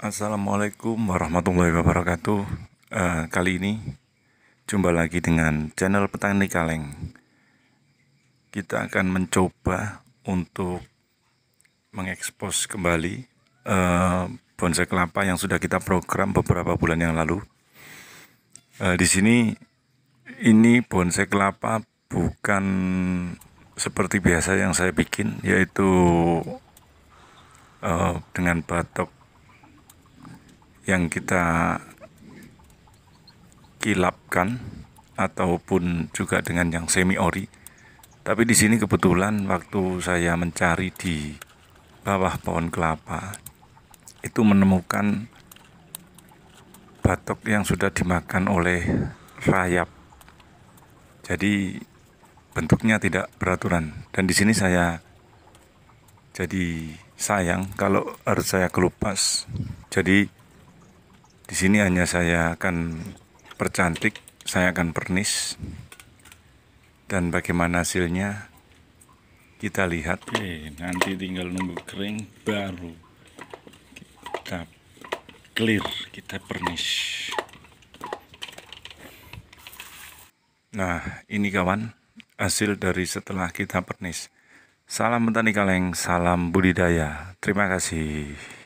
Assalamualaikum warahmatullahi wabarakatuh. Uh, kali ini jumpa lagi dengan channel Petani Kaleng. Kita akan mencoba untuk mengekspos kembali uh, bonsai kelapa yang sudah kita program beberapa bulan yang lalu. Uh, di sini ini bonsai kelapa bukan seperti biasa yang saya bikin, yaitu uh, dengan batok yang kita kilapkan ataupun juga dengan yang semi ori. Tapi di sini kebetulan waktu saya mencari di bawah pohon kelapa itu menemukan batok yang sudah dimakan oleh rayap. Jadi bentuknya tidak beraturan dan di sini saya jadi sayang kalau harus saya kelupas. Jadi di sini hanya saya akan percantik saya akan pernis dan bagaimana hasilnya kita lihat Oke, nanti tinggal nunggu kering baru kita clear kita pernis nah ini kawan hasil dari setelah kita pernis salam petani kaleng salam budidaya terima kasih